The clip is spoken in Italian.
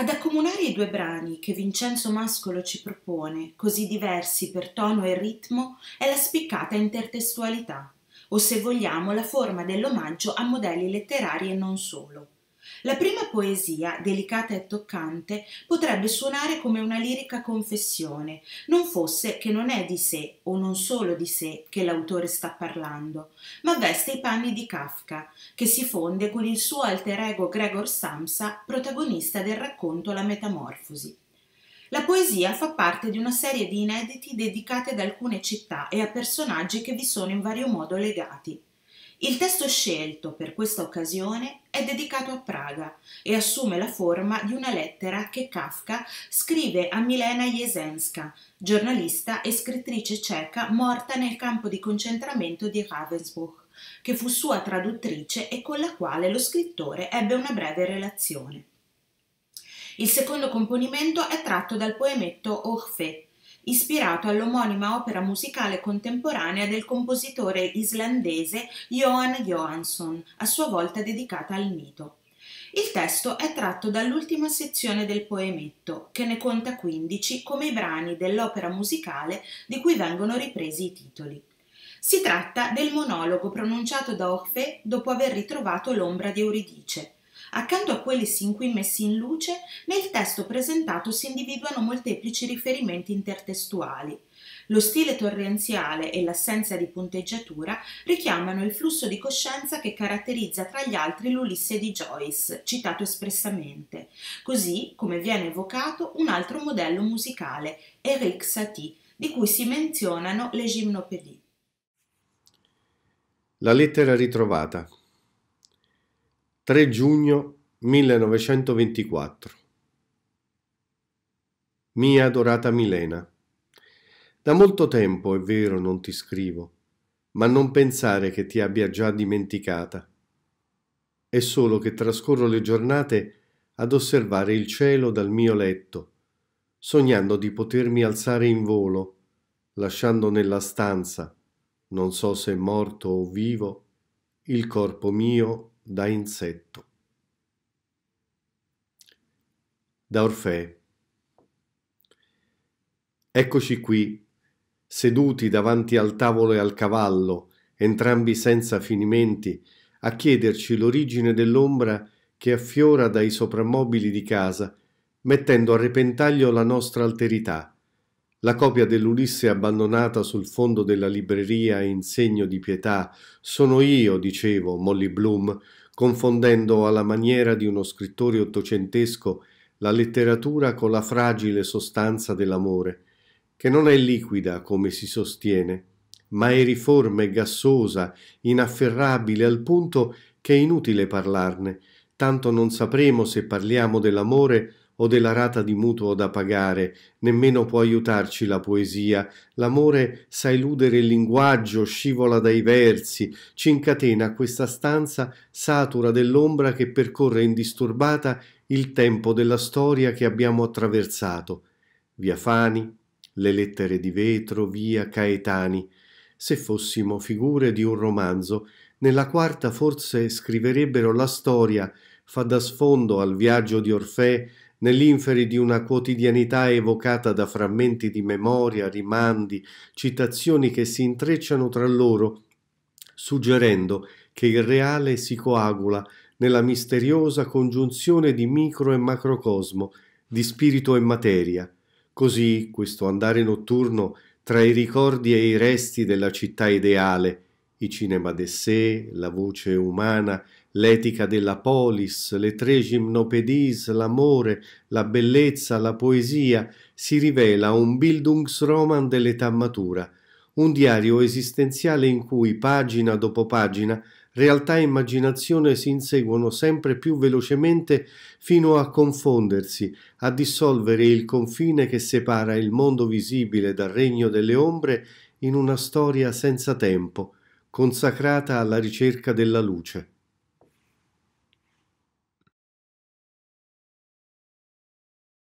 Ad accomunare i due brani che Vincenzo Mascolo ci propone, così diversi per tono e ritmo, è la spiccata intertestualità, o se vogliamo la forma dell'omaggio a modelli letterari e non solo. La prima poesia, delicata e toccante, potrebbe suonare come una lirica confessione, non fosse che non è di sé o non solo di sé che l'autore sta parlando, ma veste i panni di Kafka, che si fonde con il suo alter ego Gregor Samsa, protagonista del racconto La Metamorfosi. La poesia fa parte di una serie di inediti dedicate ad alcune città e a personaggi che vi sono in vario modo legati. Il testo scelto per questa occasione è dedicato a Praga e assume la forma di una lettera che Kafka scrive a Milena Jesenska, giornalista e scrittrice ceca morta nel campo di concentramento di Ravensbrück, che fu sua traduttrice e con la quale lo scrittore ebbe una breve relazione. Il secondo componimento è tratto dal poemetto Orphée ispirato all'omonima opera musicale contemporanea del compositore islandese Johan Johansson, a sua volta dedicata al mito. Il testo è tratto dall'ultima sezione del poemetto, che ne conta 15 come i brani dell'opera musicale di cui vengono ripresi i titoli. Si tratta del monologo pronunciato da Orfe dopo aver ritrovato l'ombra di Euridice, Accanto a quelli sin qui messi in luce, nel testo presentato si individuano molteplici riferimenti intertestuali. Lo stile torrenziale e l'assenza di punteggiatura richiamano il flusso di coscienza che caratterizza tra gli altri l'Ulisse di Joyce, citato espressamente, così come viene evocato un altro modello musicale, Eric Satie, di cui si menzionano le gimnopedie. La lettera ritrovata 3 giugno 1924 Mia adorata Milena, da molto tempo è vero non ti scrivo, ma non pensare che ti abbia già dimenticata. È solo che trascorro le giornate ad osservare il cielo dal mio letto, sognando di potermi alzare in volo, lasciando nella stanza, non so se morto o vivo, il corpo mio da insetto. Da Orfeo. Eccoci qui, seduti davanti al tavolo e al cavallo, entrambi senza finimenti, a chiederci l'origine dell'ombra che affiora dai soprammobili di casa, mettendo a repentaglio la nostra alterità, la copia dell'Ulisse abbandonata sul fondo della libreria in segno di pietà. Sono io, dicevo, Molly Bloom, confondendo alla maniera di uno scrittore ottocentesco la letteratura con la fragile sostanza dell'amore, che non è liquida come si sostiene, ma è riforme, gassosa, inafferrabile al punto che è inutile parlarne, tanto non sapremo se parliamo dell'amore o della rata di mutuo da pagare, nemmeno può aiutarci la poesia. L'amore sa eludere il linguaggio, scivola dai versi, ci incatena a questa stanza satura dell'ombra che percorre indisturbata il tempo della storia che abbiamo attraversato. Via Fani, le lettere di vetro, via Caetani. Se fossimo figure di un romanzo, nella quarta forse scriverebbero la storia, fa da sfondo al viaggio di Orfè, nell'inferi di una quotidianità evocata da frammenti di memoria, rimandi, citazioni che si intrecciano tra loro, suggerendo che il reale si coagula nella misteriosa congiunzione di micro e macrocosmo, di spirito e materia. Così questo andare notturno tra i ricordi e i resti della città ideale, i cinema d'essai, la voce umana, l'etica della polis, le tre gimnopedis, l'amore, la bellezza, la poesia, si rivela un Bildungsroman dell'età matura, un diario esistenziale in cui, pagina dopo pagina, realtà e immaginazione si inseguono sempre più velocemente fino a confondersi, a dissolvere il confine che separa il mondo visibile dal regno delle ombre in una storia senza tempo, consacrata alla ricerca della luce